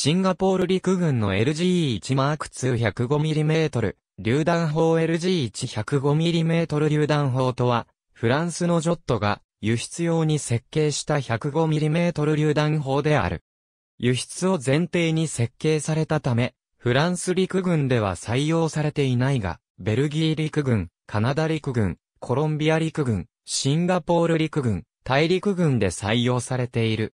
シンガポール陸軍の LG1 マーク 205mm 榴弾砲 LG1105mm 榴弾砲とは、フランスのジョットが輸出用に設計した 105mm 榴弾砲である。輸出を前提に設計されたため、フランス陸軍では採用されていないが、ベルギー陸軍、カナダ陸軍、コロンビア陸軍、シンガポール陸軍、大陸軍で採用されている。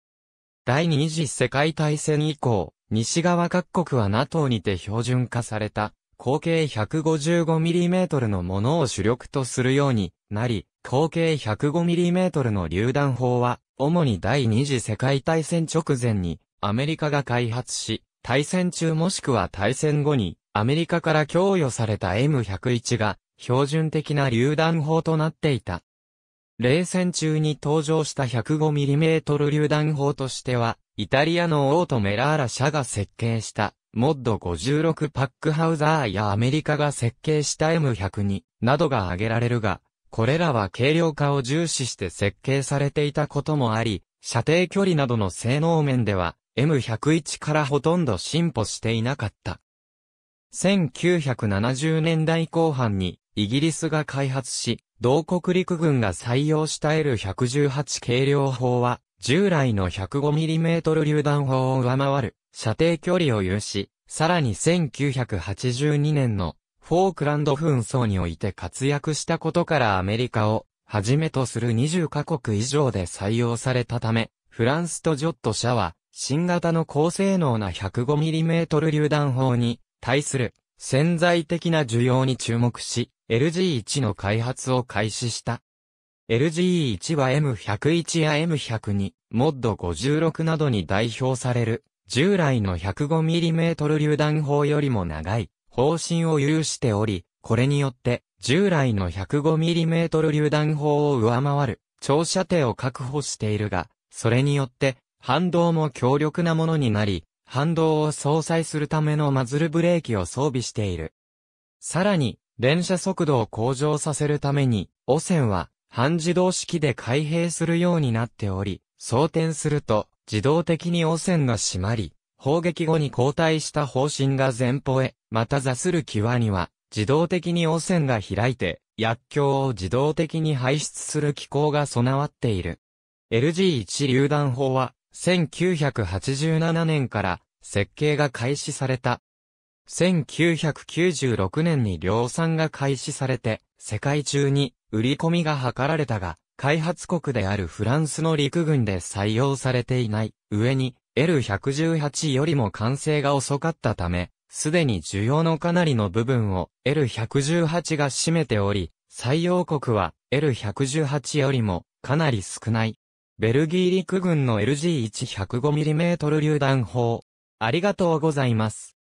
第二次世界大戦以降、西側各国は NATO にて標準化された、口径 155mm のものを主力とするようになり、口径 105mm の榴弾砲は、主に第二次世界大戦直前に、アメリカが開発し、対戦中もしくは対戦後に、アメリカから供与された M101 が、標準的な榴弾砲となっていた。冷戦中に登場した 105mm 榴弾砲としては、イタリアのオートメラーラ社が設計したモッド56パックハウザーやアメリカが設計した M102 などが挙げられるが、これらは軽量化を重視して設計されていたこともあり、射程距離などの性能面では M101 からほとんど進歩していなかった。1970年代後半にイギリスが開発し、同国陸軍が採用した L118 軽量砲は、従来の 105mm 榴弾砲を上回る射程距離を有し、さらに1982年のフォークランド紛争において活躍したことからアメリカをはじめとする20カ国以上で採用されたため、フランスとジョット社は新型の高性能な 105mm 榴弾砲に対する潜在的な需要に注目し、LG1 の開発を開始した。LG1 は M101 や M102、モッド56などに代表される、従来の 105mm 榴弾砲よりも長い、方針を有しており、これによって、従来の 105mm 榴弾砲を上回る、長射程を確保しているが、それによって、反動も強力なものになり、反動を相殺するためのマズルブレーキを装備している。さらに、連射速度を向上させるために、汚染は、半自動式で開閉するようになっており、装填すると、自動的に汚染が閉まり、砲撃後に交代した方針が前方へ、また座する際には、自動的に汚染が開いて、薬莢を自動的に排出する機構が備わっている。LG1 榴弾砲は、1987年から設計が開始された。1996年に量産が開始されて、世界中に売り込みが図られたが、開発国であるフランスの陸軍で採用されていない上に L118 よりも完成が遅かったため、すでに需要のかなりの部分を L118 が占めており、採用国は L118 よりもかなり少ないベルギー陸軍の LG1 0 5 m m 榴弾砲。ありがとうございます。